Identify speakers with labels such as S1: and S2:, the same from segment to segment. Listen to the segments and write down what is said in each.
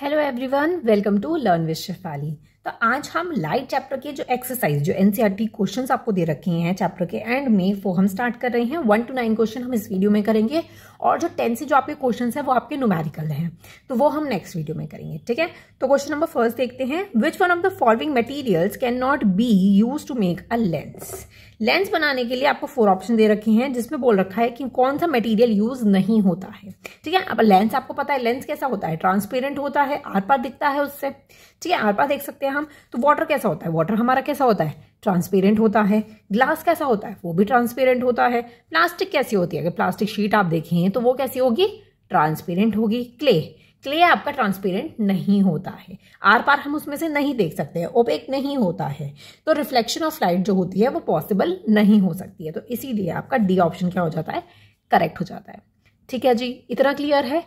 S1: Hello everyone welcome to learn with Shifali तो आज हम लाइट चैप्टर के जो एक्सरसाइज जो एनसीईआरटी क्वेश्चंस e आपको दे रखे हैं चैप्टर के एंड में वो हम स्टार्ट कर रहे हैं वन टू नाइन क्वेश्चन हम इस वीडियो में करेंगे और जो टेन से जो आपके क्वेश्चन हैं वो आपके न्यूमेरिकल हैं तो वो हम नेक्स्ट वीडियो में करेंगे ठीक है तो क्वेश्चन नंबर फर्स्ट देखते हैं which one of the following materials can not be use to make a lens lens बनाने के लिए आपको फोर ऑप्शन दे रखे हैं जिसमें बोल रखा है कि कौन सा मटेरियल यूज नहीं होता है ठीक है अब लेंस आपको पता है लेंस कैसा होता है ट्रांसपेरेंट होता है आर पार दिखता है उससे ठीक है आर पार देख सकते हैं हम तो वाटर कैसा होता है वाटर हमारा कैसा होता है ट्रांसपेरेंट होता है ग्लास कैसा होता है वो भी ट्रांसपेरेंट होता है प्लास्टिक कैसी होती है अगर प्लास्टिक शीट आप देखें तो वो कैसी होगी ट्रांसपेरेंट होगी क्ले क्ले आपका ट्रांसपेरेंट नहीं होता है आर पार हम उसमें से नहीं देख सकते हैं ओपेक नहीं होता है तो रिफ्लेक्शन ऑफ लाइट जो होती है वो पॉसिबल नहीं हो सकती है तो इसीलिए आपका डी ऑप्शन क्या हो जाता है करेक्ट हो जाता है ठीक है जी इतना क्लियर है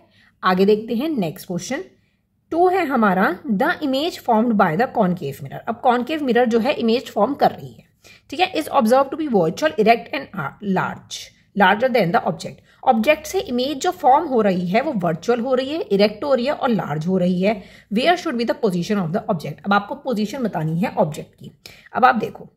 S1: आगे देखते हैं नेक्स्ट क्वेश्चन टू है हमारा the image formed by the concave mirror अब कॉन्केव मिरर जो है इमेज फॉर्म कर रही है ठीक है is observe to be virtual erect and large larger than the object object से इमेज जो फॉर्म हो रही है वो वर्चुअल हो रही है इरेक्ट हो रही है और लार्ज हो रही है where should be the position of the object अब आपको पोजिशन बतानी है ऑब्जेक्ट की अब आप देखो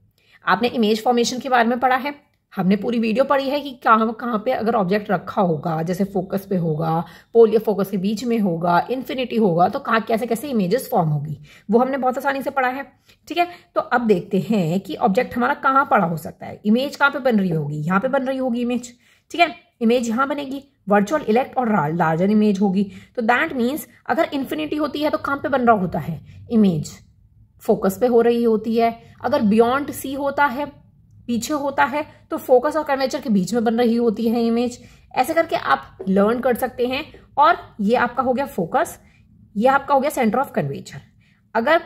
S1: आपने इमेज फॉर्मेशन के बारे में पढ़ा है हमने पूरी वीडियो पढ़ी है कि कहाँ कहाँ पे अगर ऑब्जेक्ट रखा होगा जैसे फोकस पे होगा पोल या फोकस के बीच में होगा इन्फिनिटी होगा तो कहाँ कैसे कैसे इमेजेस फॉर्म होगी वो हमने बहुत आसानी से पढ़ा है ठीक है तो अब देखते हैं कि ऑब्जेक्ट हमारा कहाँ पड़ा हो सकता है इमेज कहाँ पे बन रही होगी यहाँ पे बन रही होगी इमेज ठीक है इमेज यहाँ बनेगी वर्चुअल इलेक्ट और लार्जर इमेज होगी तो दैट मीन्स अगर इन्फिनिटी होती है तो कहाँ पे बन रहा होता है इमेज फोकस पे हो रही होती है अगर बियॉन्ड सी होता है पीछे होता है तो फोकस और कर्वेचर के बीच में बन रही होती है इमेज ऐसे करके आप लर्न कर सकते हैं और ये आपका हो गया फोकस ये आपका हो गया सेंटर ऑफ कन्वेचर अगर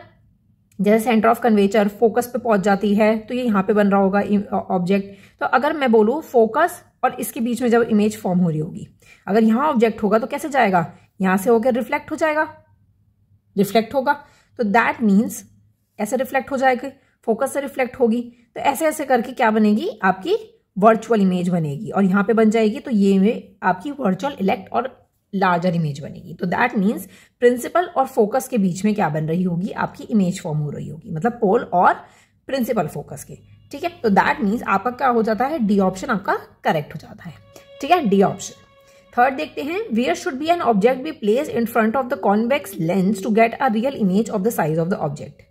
S1: जैसे सेंटर ऑफ कन्वेचर फोकस पे पहुंच जाती है तो ये यहाँ पे बन रहा होगा ऑब्जेक्ट तो अगर मैं बोलूँ फोकस और इसके बीच में जब इमेज फॉर्म हो रही होगी अगर यहाँ ऑब्जेक्ट होगा तो कैसे जाएगा यहाँ से होकर रिफ्लेक्ट हो जाएगा रिफ्लेक्ट होगा तो दैट मीन्स ऐसे रिफ्लेक्ट हो जाएगी फोकस से रिफ्लेक्ट होगी तो ऐसे ऐसे करके क्या बनेगी आपकी वर्चुअल इमेज बनेगी और यहाँ पे बन जाएगी तो ये आपकी वर्चुअल इलेक्ट और लार्जर इमेज बनेगी तो दैट मीन्स प्रिंसिपल और फोकस के बीच में क्या बन रही होगी आपकी इमेज फॉर्म हो रही होगी मतलब पोल और प्रिंसिपल फोकस के ठीक है तो दैट मीन्स आपका क्या हो जाता है डी ऑप्शन आपका करेक्ट हो जाता है ठीक है डी ऑप्शन थर्ड देखते हैं where should be an object be place in front of the convex lens to get a real image of the size of the object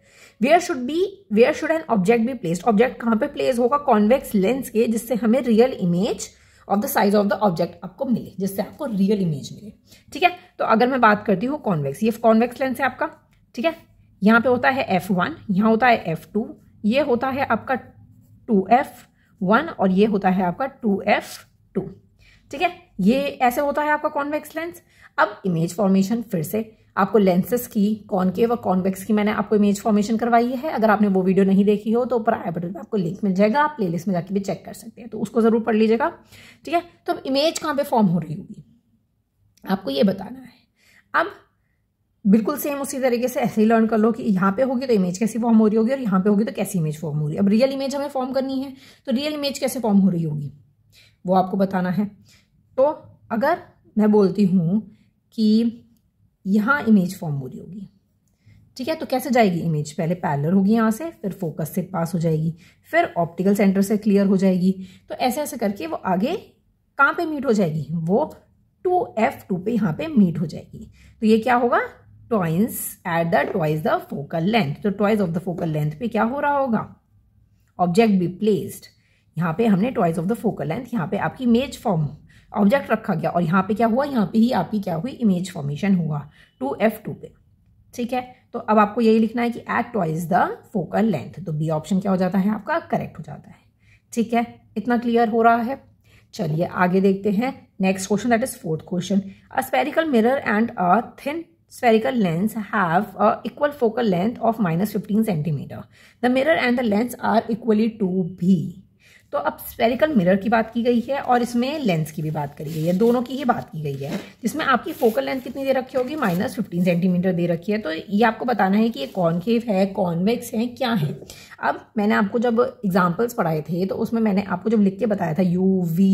S1: where should be where should an object be place object कहाँ पे place होगा convex lens के जिससे हमें real image of the size of the object आपको मिले जिससे आपको रियल इमेज मिले ठीक है तो अगर मैं बात करती हूँ कॉन्वेक्स ये कॉन्वेक्स लेंस है आपका ठीक है यहाँ पे होता है एफ वन यहाँ होता है एफ टू ये होता है आपका टू एफ वन और ये होता है आपका टू एफ टू ठीक है ये ऐसे होता है आपका कॉन्वेक्स लेंस अब इमेज फॉर्मेशन फिर से आपको लेंसेस की कॉनकेव और कॉन्वेक्स की मैंने आपको इमेज फॉर्मेशन करवाई है अगर आपने वो वीडियो नहीं देखी हो तो ऊपर आई बटन पर आपको लिंक मिल जाएगा आप प्लेलिस्ट में जाके भी चेक कर सकते हैं तो उसको जरूर पढ़ लीजिएगा ठीक है तो अब इमेज कहाँ पे फॉर्म हो रही होगी आपको ये बताना है अब बिल्कुल सेम उसी तरीके से ऐसे ही लर्न कर लो कि यहाँ पे होगी तो इमेज कैसी फॉर्म हो रही होगी और यहाँ पे होगी तो कैसी इमेज फॉर्म हो रही है अब रियल इमेज हमें फॉर्म करनी है तो रियल इमेज कैसे फॉर्म हो रही होगी वो आपको बताना है तो अगर मैं बोलती हूँ कि यहाँ इमेज फॉर्म हो रही होगी ठीक है तो कैसे जाएगी इमेज पहले पैलर होगी यहाँ से फिर फोकस से पास हो जाएगी फिर ऑप्टिकल सेंटर से क्लियर हो जाएगी तो ऐसे ऐसे करके वो आगे कहाँ पे मीट हो जाएगी वो टू एफ टू पे यहाँ पे मीट हो जाएगी तो ये क्या होगा twice at the twice the focal length तो twice of the focal length पे क्या हो रहा होगा ऑब्जेक्ट बी प्लेस्ड यहाँ पे हमने twice of the focal length यहाँ पे आपकी इमेज फॉर्म ऑब्जेक्ट रखा गया और यहाँ पे क्या हुआ यहाँ पे ही आपकी क्या हुई इमेज फॉर्मेशन हुआ टू एफ टू पे ठीक है तो अब आपको यही लिखना है कि at twice the focal length तो बी ऑप्शन क्या हो जाता है आपका करेक्ट हो जाता है ठीक है इतना क्लियर हो रहा है चलिए आगे देखते हैं next question that is fourth question a spherical mirror and a thin spherical lens have a equal focal length of minus 15 centimeter. The mirror and the lens are equally to B. तो अब spherical mirror की बात की गई है और इसमें lens की भी बात करी गई है दोनों की ही बात की गई है जिसमें आपकी फोकल लेंथ कितनी दे रखी होगी माइनस फिफ्टीन सेंटीमीटर दे रखी है तो ये आपको बताना है कि ये कॉनकेव है कॉन्वेक्स है क्या है अब मैंने आपको जब एग्जाम्पल्स पढ़ाए थे तो उसमें मैंने आपको जब लिख के बताया था यू वी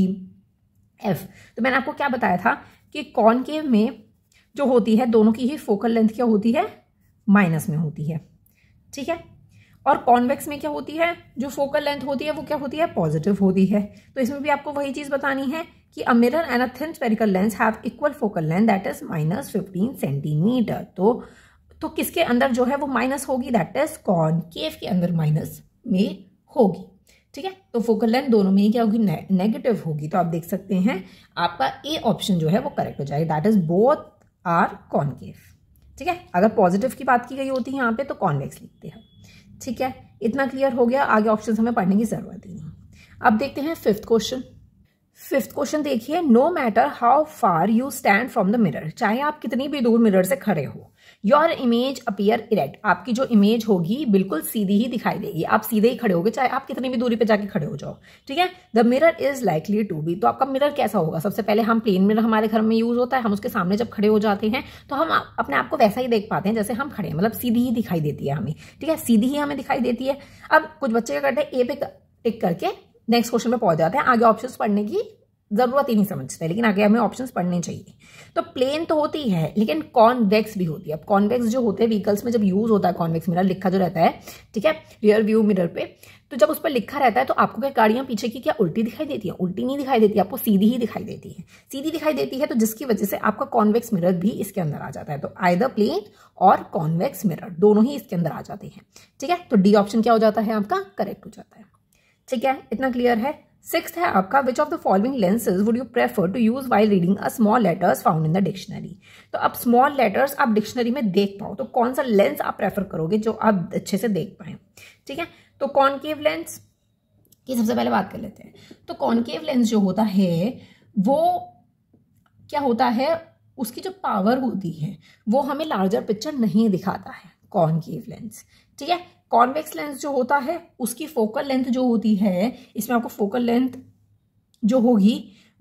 S1: एफ तो मैंने आपको क्या बताया था कि कॉनकेव में जो होती है दोनों की ही फोकल लेंथ क्या होती है माइनस में होती है ठीक है और कॉन्वेक्स में क्या होती है जो फोकल लेंथ होती है वो क्या होती है पॉजिटिव होती है तो इसमें भी आपको वही चीज़ बतानी है कि a mirror and a thin spherical lens have equal focal length that is minus fifteen centimetre तो तो किसके अंदर जो है वो माइनस होगी दैट इज कॉन केफ के अंदर माइनस में होगी ठीक है तो फोकल लेंथ दोनों में ही क्या होगी नेगेटिव होगी तो आप देख सकते हैं आपका ए ऑप्शन जो है वो करेक्ट हो जाएगा that is both are concave ठीक है अगर पॉजिटिव की बात की गई होती है यहाँ पे तो कॉन्वेक्स लिखते हैं ठीक है इतना क्लियर हो गया आगे ऑप्शन हमें पढ़ने की जरूरत ही नहीं अब देखते हैं फिफ्थ क्वेश्चन फिफ्थ क्वेश्चन देखिए no matter how far you stand from the mirror चाहे आप कितनी भी दूर मिरर से खड़े हो योर इमेज अपियर इरेक्ट आपकी जो इमेज होगी बिल्कुल सीधी ही दिखाई देगी आप सीधे ही खड़े होगे चाहे आप कितनी भी दूरी पर जाके खड़े हो जाओ ठीक है the mirror is likely to be तो आपका मिरर कैसा होगा सबसे पहले हम प्लेन मिरर हमारे घर में यूज होता है हम उसके सामने जब खड़े हो जाते हैं तो हम अपने आप को वैसा ही देख पाते हैं जैसे हम खड़े हैं मतलब सीधी ही दिखाई देती है हमें ठीक है सीधी ही हमें दिखाई देती है अब कुछ बच्चे क्या करते हैं ए पे टिक करके नेक्स्ट क्वेश्चन में पहुंच जाते हैं आगे ऑप्शन पढ़ने की ज़रूरत ही नहीं समझते लेकिन आगे हमें ऑप्शंस पढ़ने चाहिए तो प्लेन तो होती है लेकिन कॉन्वेक्स भी होती है अब कॉन्वेक्स जो होते हैं व्हीकल्स में जब यूज़ होता है कॉन्वेक्स मिरर लिखा जो रहता है ठीक है रियर व्यू मिरर पे तो जब उस पर लिखा रहता है तो आपको क्या गाड़ियाँ पीछे की क्या उल्टी दिखाई देती है उल्टी नहीं दिखाई देती आपको सीधी ही दिखाई देती है सीधी दिखाई देती है तो जिसकी वजह से आपका कॉन्वेक्स मिरर भी इसके अंदर आ जाता है तो आयदर प्लेन और कॉन्वेक्स मिरर दोनों ही इसके अंदर आ जाते हैं ठीक है तो डी ऑप्शन क्या हो जाता है आपका करेक्ट हो जाता है ठीक है इतना क्लियर है सिक्स्थ है आपका which of the following lenses would you prefer to use while reading a small letters found in the dictionary तो अब स्मॉल लेटर्स आप डिक्शनरी में देख पाओ तो कौन सा लेंस आप प्रेफर करोगे जो आप अच्छे से देख पाए ठीक है तो कॉनकेव लेंस की सबसे पहले बात कर लेते हैं तो कॉनकेव लेंस जो होता है वो क्या होता है उसकी जो पावर होती है वो हमें लार्जर पिक्चर नहीं दिखाता है कॉनकेव लेंस ठीक है कॉन्वेक्स लेंस जो होता है उसकी फोकल लेंथ जो होती है इसमें आपको फोकल लेंथ जो होगी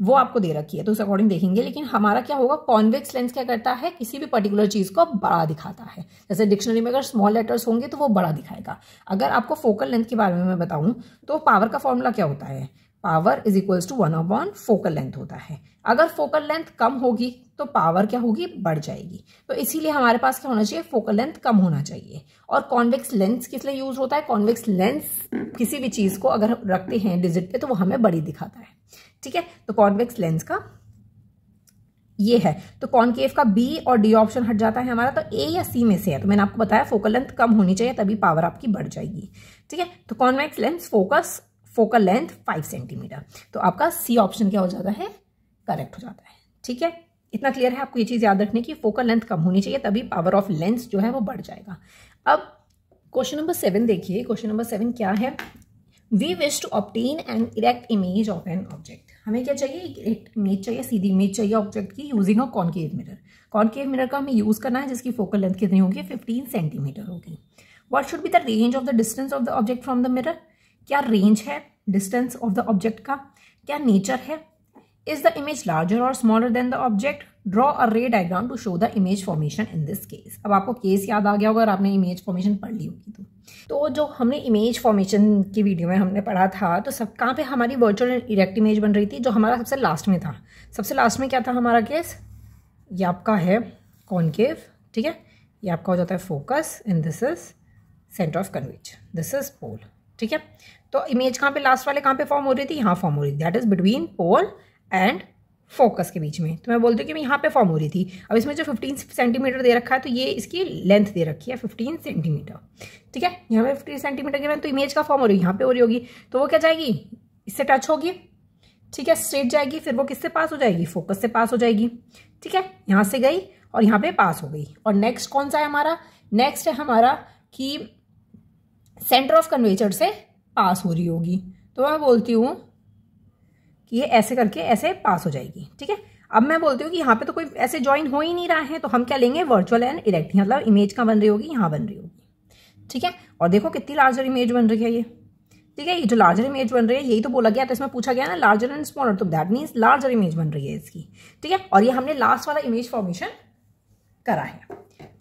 S1: वो आपको दे रखी है तो उस अकॉर्डिंग देखेंगे लेकिन हमारा क्या होगा कॉन्वेक्स लेंस क्या करता है किसी भी पर्टिकुलर चीज को बड़ा दिखाता है जैसे डिक्शनरी में अगर स्मॉल लेटर्स होंगे तो वो बड़ा दिखाएगा अगर आपको फोकल लेंथ के बारे में मैं बताऊं तो पावर का फॉर्मूला क्या होता है power is equals to one upon focal length होता है अगर फोकल लेंथ कम होगी तो पावर क्या होगी बढ़ जाएगी तो इसीलिए हमारे पास क्या होना चाहिए फोकल लेंथ कम होना चाहिए और कॉन्वेक्स लेंस किस लिए यूज होता है कॉन्वेक्स लेंस किसी भी चीज को अगर रखते हैं डिजिट पे तो वो हमें बड़ी दिखाता है ठीक है तो कॉन्वेक्स लेंस का ये है तो कॉनकेव का बी और डी ऑप्शन हट जाता है हमारा तो ए या सी में से है तो मैंने आपको बताया फोकल लेंथ कम होनी चाहिए तभी पावर आपकी बढ़ जाएगी ठीक है तो convex lens focus focal length five centimetre तो आपका सी ऑप्शन क्या हो जाता है करेक्ट हो जाता है ठीक है इतना क्लियर है आपको ये चीज़ याद रखने की फोकल लेंथ कम होनी चाहिए तभी पावर ऑफ लेंस जो है वो बढ़ जाएगा अब क्वेश्चन नंबर सेवन देखिए क्वेश्चन नंबर सेवन क्या है we wish to obtain an erect image of an object हमें क्या चाहिए इरेक्ट इमेज चाहिए सीधी इमेज चाहिए ऑब्जेक्ट की using a concave mirror concave mirror का हमें यूज़ करना है जिसकी फोकल लेंथ कितनी होगी फिफ्टीन सेंटीमीटर होगी what should be the range of the distance of the object from the mirror क्या रेंज है डिस्टेंस ऑफ द ऑब्जेक्ट का क्या नेचर है इज द इमेज लार्जर और smaller than the object draw a ray diagram to show the image formation in this case अब आपको case याद आ गया होगा अगर आपने इमेज फॉर्मेशन पढ़ ली होगी तो तो जो हमने इमेज फॉर्मेशन की वीडियो में हमने पढ़ा था तो सब कहाँ पे हमारी वर्चुअल इरेक्ट इमेज बन रही थी जो हमारा सबसे लास्ट में था सबसे लास्ट में क्या था हमारा केस ये आपका है कॉनकेव ठीक है ये आपका हो जाता है focus in this is centre of curvature this is pole ठीक है तो इमेज कहाँ पे लास्ट वाले कहाँ पे फॉर्म हो रही थी यहाँ फॉर्म हो रही थी that is between pole and focus के बीच में तो मैं बोलती हूँ कि मैं यहाँ पे फॉर्म हो रही थी अब इसमें जो 15 सेंटीमीटर दे रखा है तो ये इसकी लेंथ दे रखी है 15 सेंटीमीटर ठीक है यहाँ पे 15 सेंटीमीटर के बाद तो इमेज का फॉर्म हो रही है यहाँ पे हो रही होगी तो वो क्या जाएगी इससे टच होगी ठीक है स्ट्रेट जाएगी फिर वो किससे पास हो जाएगी फोकस से पास हो जाएगी ठीक है यहाँ से गई और यहाँ पे पास हो गई और नेक्स्ट कौन सा है हमारा नेक्स्ट है हमारा कि सेंटर ऑफ कन्वेचर से पास हो रही होगी तो मैं बोलती हूँ कि ये ऐसे करके ऐसे पास हो जाएगी ठीक है अब मैं बोलती हूँ कि यहाँ पे तो कोई ऐसे ज्वाइन हो ही नहीं रहा है तो हम क्या लेंगे वर्चुअल एंड इलेक्ट मतलब इमेज कहाँ बन रही होगी यहाँ बन रही होगी ठीक है और देखो कितनी लार्जर इमेज बन रही है ये ठीक है ये जो लार्जर इमेज बन रही है यही तो बोला गया तो इसमें पूछा गया ना लार्जर एंड स्मॉलर तो दैट मीन्स लार्जर इमेज बन रही है इसकी ठीक है और ये हमने लास्ट वाला इमेज फॉर्मेशन करा है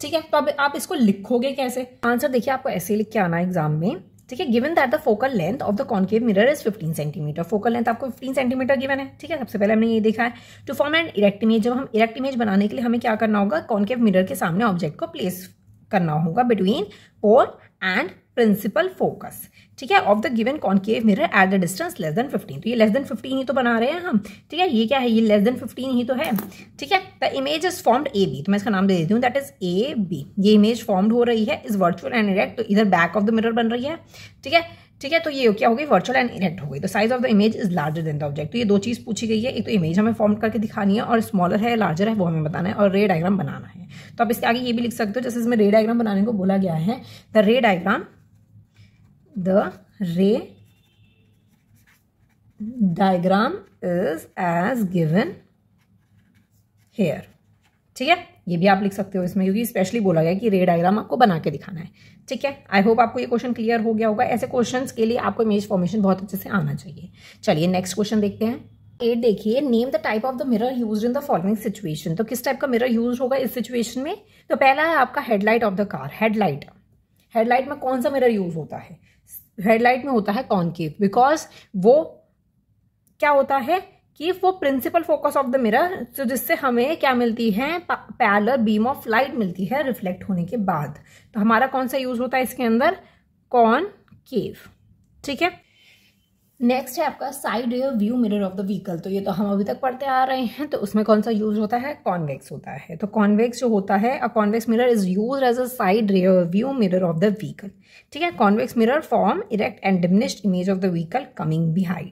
S1: ठीक है तो अब आप इसको लिखोगे कैसे आंसर देखिए आपको ऐसे लिख के आना एग्जाम में ठीक है given that the focal length of the concave mirror is 15 centimetre focal length आपको 15 सेंटीमीटर गिवन है ठीक है सबसे पहले हमने ये देखा है to form and erect image जब हम इरेक्ट इमेज बनाने के लिए हमें क्या करना होगा कॉन्केव मिरर के सामने ऑब्जेक्ट को प्लेस करना होगा between pole and principal focus ठीक है of the given concave mirror at the distance less than 15 तो ये लेस देन 15 ही तो बना रहे हैं हम ठीक है ये क्या है ये लेस देन 15 ही तो है ठीक है the image is formed A B तो मैं इसका नाम दे देती हूँ दैट इज ए बी ये इमेज फॉर्म्ड हो रही है इज वर्चुअल एंड इरेक्ट तो इधर बैक ऑफ द मिरर बन रही है ठीक है ठीक है तो ये क्या हो गई वर्चुअल एंड इरेक्ट हो गई तो size of the image is larger than the object तो ये दो चीज़ पूछी गई है एक तो इमेज हमें फॉर्म करके दिखानी है और स्मॉलर है लार्जर है वो हमें बताना है और रे डायग्राम बनाना है तो आप इसके आगे ये भी लिख सकते हो जैसे इसमें रे डायग्राम बनाने को बोला गया है the ray diagram the ray diagram is as given here ठीक है ये भी आप लिख सकते हो इसमें क्योंकि स्पेशली बोला गया कि रे डायग्राम आपको बना के दिखाना है ठीक है आई होप आपको ये क्वेश्चन क्लियर हो गया होगा ऐसे क्वेश्चन के लिए आपको इमेज फॉर्मेशन बहुत अच्छे से आना चाहिए चलिए नेक्स्ट क्वेश्चन देखते हैं एट देखिए name the type of the mirror use in the following situation तो किस टाइप का मिरर यूज होगा इस सिचुएशन में तो पहला है आपका headlight of the car headlight headlight में कौन सा मिरर यूज होता है रेड लाइट में होता है कॉनकेव बिकॉज वो क्या होता है कि वो principal focus of the mirror तो जिससे हमें क्या मिलती है पैलर बीम ऑफ लाइट मिलती है रिफ्लेक्ट होने के बाद तो हमारा कौन सा यूज होता है इसके अंदर कॉन केव ठीक है नेक्स्ट है आपका side rear view mirror of the vehicle तो ये तो हम अभी तक पढ़ते आ रहे हैं तो उसमें कौन सा यूज होता है कॉन्वेक्स होता है तो कॉन्वेक्स जो होता है a convex mirror is use as a side rear view mirror of the vehicle ठीक है convex mirror form erect and diminished image of the vehicle coming behind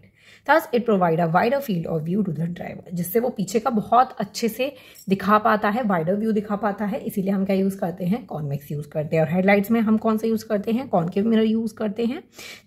S1: thus it provide a wider field of view to the driver जिससे वो पीछे का बहुत अच्छे से दिखा पाता है वाइडर व्यू दिखा पाता है इसीलिए हम क्या यूज़ करते हैं कॉनवेक्स यूज़ करते हैं और हेडलाइट्स में हम कौन सा यूज़ करते हैं कॉन्केव मिरर यूज़ करते हैं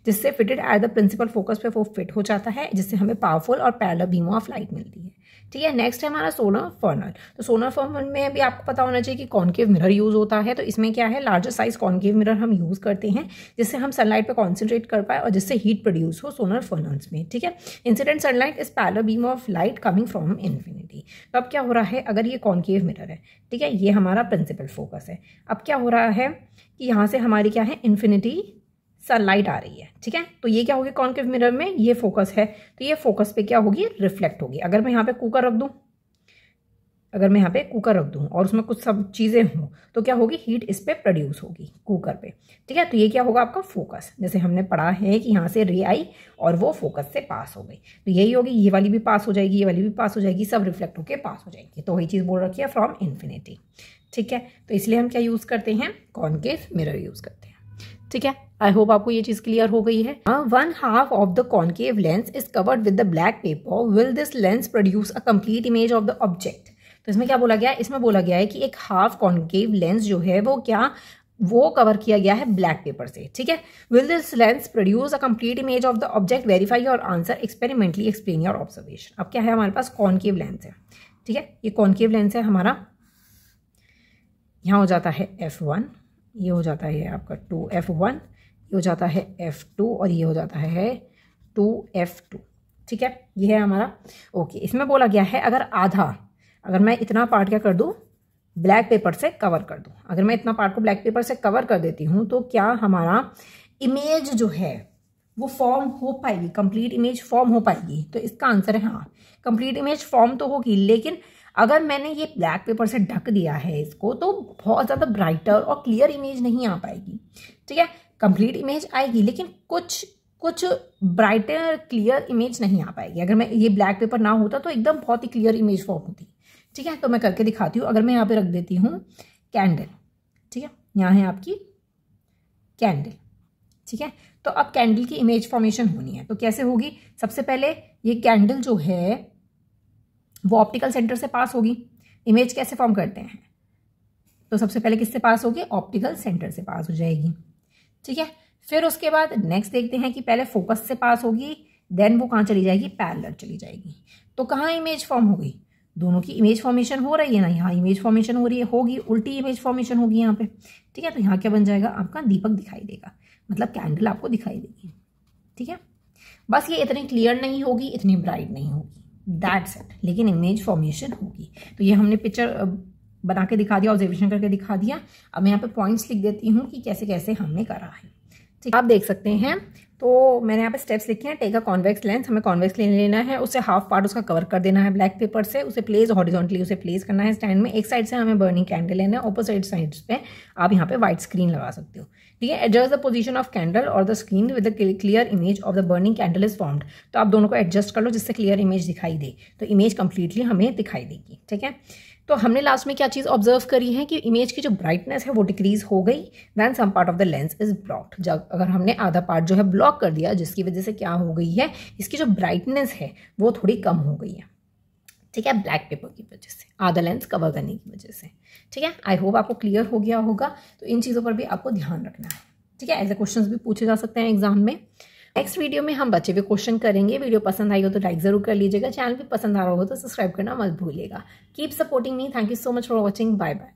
S1: जिससे fitted at the principal focus पे वो फिट हो जाता है जिससे हमें पावरफुल और पैरल बीम ऑफ लाइट मिलती है ठीक है नेक्स्ट है हमारा सोनर फर्नल तो सोनर फर्नल में भी आपको पता होना चाहिए कि कॉन्केव मिरर यूज़ होता है तो इसमें क्या है लार्जर साइज कॉन्केव मिरर हम यूज़ करते हैं जिससे हम सनलाइट पर कॉन्सेंट्रेट कर पाए और जिससे हीट प्रोड्यूस हो सोनर फर्नल्स में ठीक है incident sunlight is parallel beam of light coming from infinity तो अब क्या हो रहा है अगर ये कॉन्केव मिरर है ठीक है ये हमारा प्रिंसिपल फोकस है अब क्या हो रहा है कि यहाँ से हमारी क्या है इन्फिनिटी सनलाइट आ रही है ठीक है तो ये क्या होगी कॉन्केव मिरर में ये फोकस है तो ये फोकस पे क्या होगी रिफ्लेक्ट होगी अगर मैं यहाँ पे कुकर रख दूँ अगर मैं यहाँ पे कुकर रख दूँ और उसमें कुछ सब चीज़ें हों तो क्या होगी हीट इस पर प्रोड्यूस होगी कुकर पे ठीक है तो ये क्या होगा आपका फोकस जैसे हमने पढ़ा है कि यहाँ से रे आई और वो फोकस से पास हो गई तो यही होगी ये वाली भी पास हो जाएगी ये वाली भी पास हो जाएगी सब रिफ्लेक्ट होकर पास हो जाएगी तो वही चीज़ बोल रखी है फ्रॉम इन्फिनिटी ठीक है तो इसलिए हम क्या यूज़ करते हैं कॉनकेव मिरर यूज़ करते हैं ठीक है आई होप आपको ये चीज क्लियर हो गई है one half of the concave lens is covered with the black paper will this lens produce a complete image of the object तो इसमें क्या बोला गया है इसमें बोला गया है कि एक हाफ कॉन्केव लेंस जो है वो क्या वो कवर किया गया है ब्लैक पेपर से ठीक है will this lens produce a complete image of the object verify your answer experimentally explain your observation अब क्या है हमारे पास कॉन्केव लेंस है ठीक है ये कॉन्केव लेंस है हमारा यहाँ हो जाता है एफ वन ये हो जाता है आपका टू एफ वन ये हो जाता है एफ टू और ये हो जाता है टू एफ टू ठीक है ये है हमारा ओके इसमें बोला गया है अगर आधा अगर मैं इतना पार्ट क्या कर दूँ ब्लैक पेपर से कवर कर दूँ अगर मैं इतना पार्ट को ब्लैक पेपर से कवर कर देती हूँ तो क्या हमारा इमेज जो है वो फॉर्म हो पाएगी कंप्लीट इमेज फॉर्म हो पाएगी तो इसका आंसर है हाँ कंप्लीट इमेज फॉर्म तो होगी लेकिन अगर मैंने ये ब्लैक पेपर से ढक दिया है इसको तो बहुत ज़्यादा ब्राइटर और क्लियर इमेज नहीं आ पाएगी ठीक है कंप्लीट इमेज आएगी लेकिन कुछ कुछ ब्राइटर क्लियर इमेज नहीं आ पाएगी अगर मैं ये ब्लैक पेपर ना होता तो एकदम बहुत ही क्लियर इमेज फॉर्म होती ठीक है तो मैं करके दिखाती हूँ अगर मैं यहाँ पे रख देती हूँ कैंडल ठीक है यहाँ है आपकी कैंडल ठीक है तो अब कैंडल की इमेज फॉर्मेशन होनी है तो कैसे होगी सबसे पहले ये कैंडल जो है वो ऑप्टिकल सेंटर से पास होगी इमेज कैसे फॉर्म करते हैं तो सबसे पहले किससे पास होगी ऑप्टिकल सेंटर से पास हो जाएगी ठीक है फिर उसके बाद नेक्स्ट देखते हैं कि पहले फोकस से पास होगी देन वो कहाँ चली जाएगी पैरलर चली जाएगी तो कहाँ इमेज फॉर्म होगी दोनों की इमेज फॉर्मेशन हो रही है ना यहाँ इमेज फॉर्मेशन हो रही है होगी उल्टी इमेज फॉर्मेशन होगी यहाँ पे ठीक है तो यहाँ क्या बन जाएगा आपका दीपक दिखाई देगा मतलब कैंडल आपको दिखाई देगी ठीक है बस ये इतनी क्लियर नहीं होगी इतनी ब्राइट नहीं होगी दैट्स इट लेकिन इमेज फॉर्मेशन होगी तो ये हमने पिक्चर बना के दिखा दिया ऑब्जर्वेशन करके दिखा दिया अब मैं यहाँ पे पॉइंट्स लिख देती हूँ कि कैसे कैसे हमने करा है ठीक आप देख सकते हैं तो मैंने यहाँ पे स्टेप्स लिखे हैं टेक अ कॉन्वेक्स लेंस हमें कॉन्वेक्स लेन लेना है उससे हाफ पार्ट उसका कवर कर देना है ब्लैक पेपर से उसे प्लेस हॉरिजॉन्टली उसे प्लेस करना है स्टैंड में एक साइड से हमें बर्निंग कैंडल लेना है अपोजिट साइड पे आप यहाँ पे व्हाइट स्क्रीन लगा सकते हो ठीक है adjust the position of candle और the screen with clear image of the burning candle is formed तो आप दोनों को एडजस्ट कर लो जिससे क्लियर इमेज दिखाई दे तो इमेज कंप्लीटली हमें दिखाई देगी ठीक है तो हमने लास्ट में क्या चीज़ ऑब्जर्व करी है कि इमेज की जो ब्राइटनेस है वो डिक्रीज हो गई then some part of the lens is blocked जब अगर हमने आधा पार्ट जो है ब्लॉक कर दिया जिसकी वजह से क्या हो गई है इसकी जो ब्राइटनेस है वो थोड़ी कम हो गई है ठीक है ब्लैक पेपर की वजह से आधा लेंस कवर करने की वजह से ठीक है आई होप आपको क्लियर हो गया होगा तो इन चीज़ों पर भी आपको ध्यान रखना है ठीक है ऐसे क्वेश्चन भी पूछे जा सकते हैं एग्जाम में नेक्स्ट वीडियो में हम बचे हुए क्वेश्चन करेंगे वीडियो पसंद आई हो तो लाइक जरूर कर लीजिएगा चैनल भी पसंद आ रहा हो तो सब्सक्राइब करना मत भूलिएगा keep supporting me thank you so much for watching bye bye